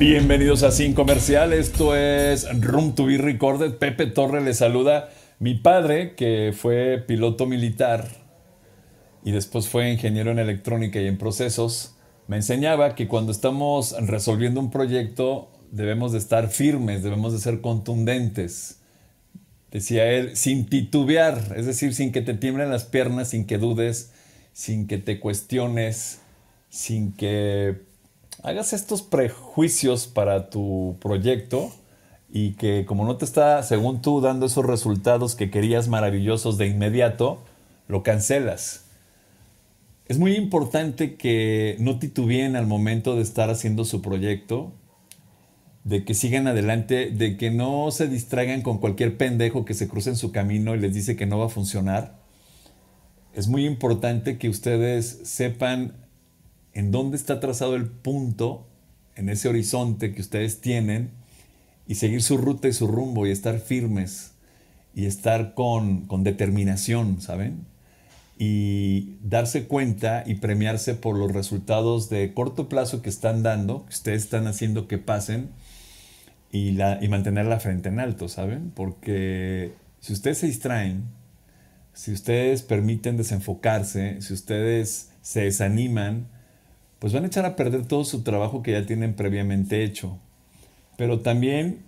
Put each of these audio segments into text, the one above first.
Bienvenidos a Sin Comercial, esto es Room to be Recorded. Pepe Torre le saluda. Mi padre, que fue piloto militar y después fue ingeniero en electrónica y en procesos, me enseñaba que cuando estamos resolviendo un proyecto debemos de estar firmes, debemos de ser contundentes. Decía él, sin titubear, es decir, sin que te tiemblen las piernas, sin que dudes, sin que te cuestiones, sin que hagas estos prejuicios para tu proyecto y que como no te está, según tú, dando esos resultados que querías maravillosos de inmediato, lo cancelas. Es muy importante que no titubeen al momento de estar haciendo su proyecto, de que sigan adelante, de que no se distraigan con cualquier pendejo que se cruce en su camino y les dice que no va a funcionar. Es muy importante que ustedes sepan en dónde está trazado el punto en ese horizonte que ustedes tienen y seguir su ruta y su rumbo y estar firmes y estar con, determinación, ¿saben? Y darse cuenta y premiarse por los resultados de corto plazo que están dando, que ustedes están haciendo que pasen y, la, y mantener la frente en alto, ¿saben? Porque si ustedes se distraen, si ustedes permiten desenfocarse, si ustedes se desaniman, pues van a echar a perder todo su trabajo que ya tienen previamente hecho. Pero también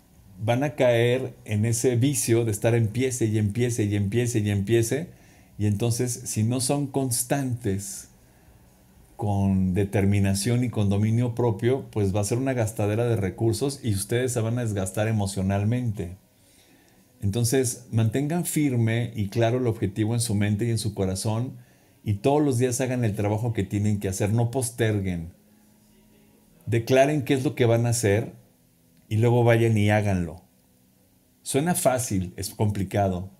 van a caer en ese vicio de estar empiece y empiece y empiece y empiece. Y entonces, si no son constantes con determinación y con dominio propio, pues va a ser una gastadera de recursos y ustedes se van a desgastar emocionalmente. Entonces, mantengan firme y claro el objetivo en su mente y en su corazón y todos los días hagan el trabajo que tienen que hacer, no posterguen. Declaren qué es lo que van a hacer y luego vayan y háganlo. Suena fácil, es complicado,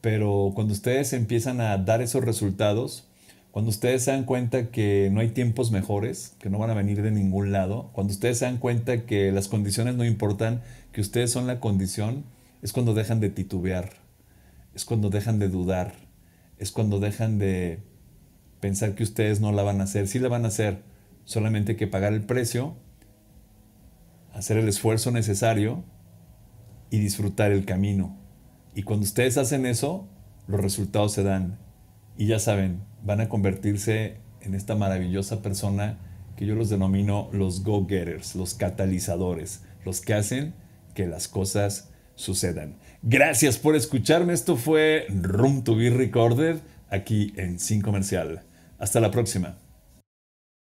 pero cuando ustedes empiezan a dar esos resultados, cuando ustedes se dan cuenta que no hay tiempos mejores, que no van a venir de ningún lado, cuando ustedes se dan cuenta que las condiciones no importan, que ustedes son la condición, es cuando dejan de titubear, es cuando dejan de dudar, es cuando dejan de pensar que ustedes no la van a hacer. Sí la van a hacer, solamente que pagar el precio, hacer el esfuerzo necesario y disfrutar el camino. Y cuando ustedes hacen eso, los resultados se dan. Y ya saben, van a convertirse en esta maravillosa persona que yo los denomino los go-getters, los catalizadores, los que hacen que las cosas sucedan. Gracias por escucharme. Esto fue Room to be Recorded aquí en Sin Comercial. Hasta la próxima.